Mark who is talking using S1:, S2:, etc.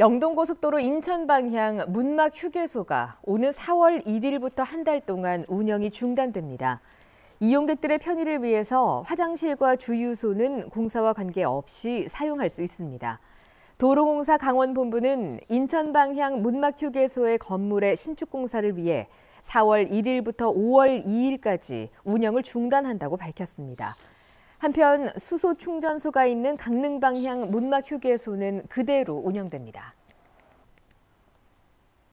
S1: 영동고속도로 인천 방향 문막 휴게소가 오는 4월 1일부터 한 달 동안 운영이 중단됩니다. 이용객들의 편의를 위해서 화장실과 주유소는 공사와 관계없이 사용할 수 있습니다. 도로공사 강원본부는 인천 방향 문막 휴게소의 건물의 신축 공사를 위해 4월 1일부터 5월 2일까지 운영을 중단한다고 밝혔습니다. 한편 수소 충전소가 있는 강릉 방향 문막 휴게소는 그대로 운영됩니다.